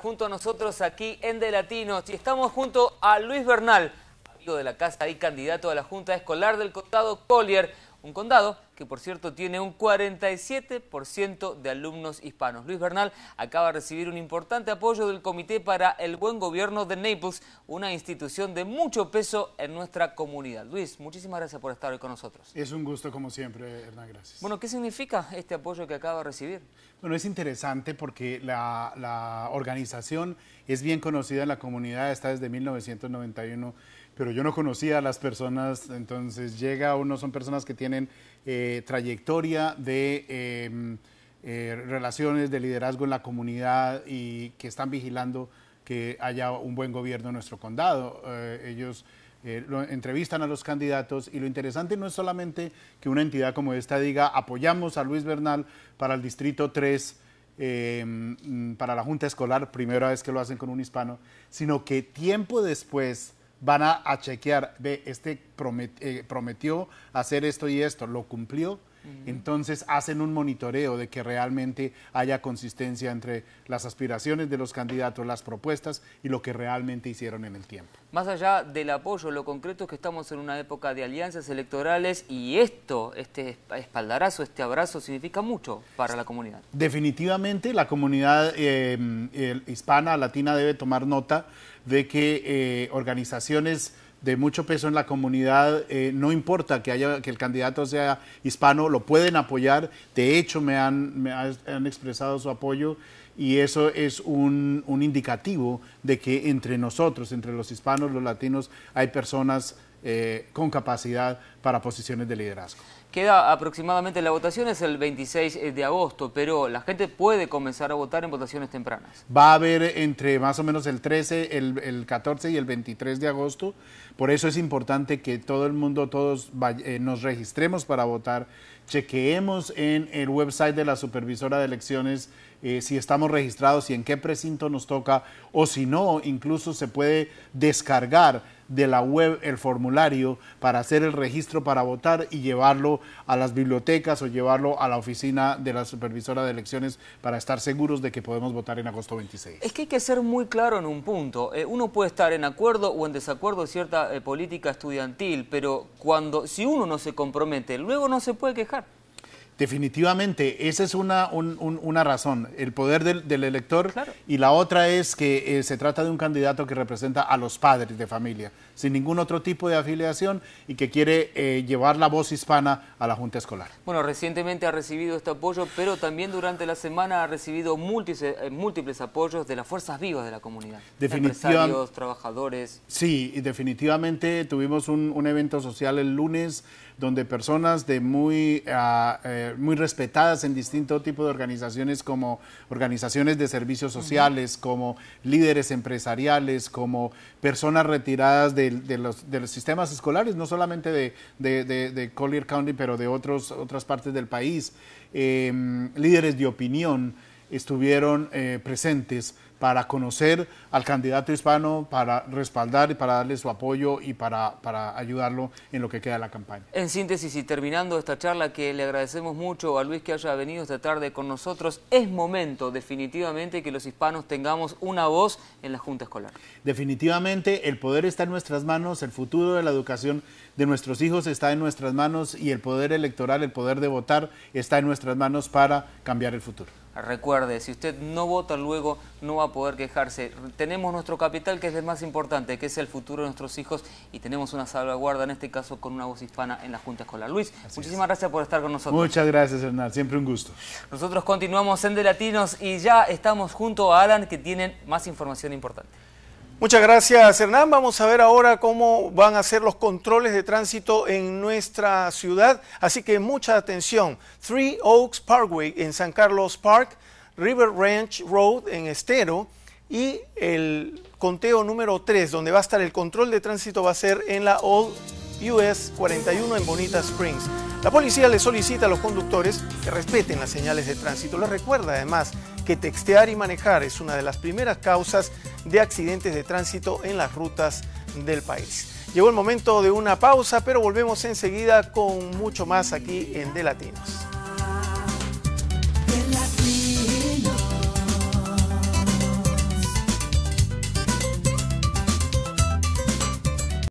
junto a nosotros aquí en De Latinos. Y estamos junto a Luis Bernal, amigo de la casa y candidato a la Junta Escolar del Condado Collier un condado que por cierto tiene un 47% de alumnos hispanos. Luis Bernal acaba de recibir un importante apoyo del Comité para el Buen Gobierno de Naples, una institución de mucho peso en nuestra comunidad. Luis, muchísimas gracias por estar hoy con nosotros. Es un gusto como siempre, Hernán, gracias. Bueno, ¿qué significa este apoyo que acaba de recibir? Bueno, es interesante porque la, la organización es bien conocida en la comunidad, está desde 1991 pero yo no conocía a las personas, entonces llega uno, son personas que tienen eh, trayectoria de em, eh, relaciones, de liderazgo en la comunidad y que están vigilando que haya un buen gobierno en nuestro condado. Eh, ellos entrevistan a los candidatos y lo interesante no es solamente que una entidad como esta diga apoyamos a Luis Bernal para el Distrito 3. Em, para la Junta Escolar, primera vez que lo hacen con un hispano, sino que tiempo después van a, chequear, ve, este eh, prometió hacer esto y esto, lo cumplió, entonces hacen un monitoreo de que realmente haya consistencia entre las aspiraciones de los candidatos, las propuestas y lo que realmente hicieron en el tiempo. Más allá del apoyo, lo concreto es que estamos en una época de alianzas electorales y esto, este espaldarazo, este abrazo, significa mucho para la comunidad. Definitivamente la comunidad eh, hispana, latina debe tomar nota de que eh, organizaciones de mucho peso en la comunidad, eh, no importa que, haya, que el candidato sea hispano, lo pueden apoyar. De hecho, me han, han expresado su apoyo y eso es un, un indicativo de que entre nosotros, entre los hispanos, los latinos, hay personas eh, con capacidad para posiciones de liderazgo. Queda aproximadamente la votación es el 26 eh, de agosto, pero la gente puede comenzar a votar en votaciones tempranas. Va a haber entre más o menos el 13, el, 14 y el 23 de agosto. Por eso es importante que todo el mundo, todos eh, nos registremos para votar. Chequeemos en el website de la Supervisora de Elecciones si estamos registrados y en qué precinto nos toca o si no, incluso se puede descargar de la web el formulario para hacer el registro para votar y llevarlo a las bibliotecas o llevarlo a la oficina de la supervisora de elecciones para estar seguros de que podemos votar en agosto 26. Es que hay que ser muy claro en un punto. Eh, uno puede estar en acuerdo o en desacuerdo de cierta eh, política estudiantil, pero cuando si uno no se compromete, luego no se puede quejar. Definitivamente, esa es una, una razón, el poder del, elector y la otra es que eh, se trata de un candidato que representa a los padres de familia, sin ningún otro tipo de afiliación y que quiere eh, llevar la voz hispana a la Junta Escolar. Bueno, recientemente ha recibido este apoyo, pero también durante la semana ha recibido múltiples, eh, múltiples apoyos de las fuerzas vivas de la comunidad. empresarios, trabajadores. Sí, y definitivamente tuvimos un, evento social el lunes donde personas de muy... Ah, muy respetadas en distinto tipo de organizaciones como organizaciones de servicios sociales, como líderes empresariales, como personas retiradas de, los, sistemas escolares, no solamente de, Collier County, pero de otras partes del país, em, líderes de opinión estuvieron eh, presentes para conocer al candidato hispano, para respaldar y para darle su apoyo y para, ayudarlo en lo que queda de la campaña. En síntesis y terminando esta charla que le agradecemos mucho a Luis que haya venido esta tarde con nosotros, es momento definitivamente que los hispanos tengamos una voz en la Junta Escolar. Definitivamente el poder está en nuestras manos, el futuro de la educación de nuestros hijos está en nuestras manos y el poder electoral, el poder de votar está en nuestras manos para cambiar el futuro. Recuerde, si usted no vota luego, no va a poder quejarse. Tenemos nuestro capital, que es el más importante, que es el futuro de nuestros hijos, y tenemos una salvaguarda, en este caso, con una voz hispana en la Junta Escolar. Luis, muchísimas gracias por estar con nosotros. Muchas gracias, Hernán. Siempre un gusto. Nosotros continuamos en De Latinos y ya estamos junto a Alan, que tiene más información importante. Muchas gracias, Hernán. Vamos a ver ahora cómo van a ser los controles de tránsito en nuestra ciudad. Así que mucha atención. Three Oaks Parkway en San Carlos Park, River Ranch Road en Estero y el conteo número 3, donde va a estar el control de tránsito, va a ser en la Old US 41 en Bonita Springs. La policía le solicita a los conductores que respeten las señales de tránsito. Les recuerda además que textear y manejar es una de las primeras causas de accidentes de tránsito en las rutas del país. Llegó el momento de una pausa, pero volvemos enseguida con mucho más aquí en De Latinos.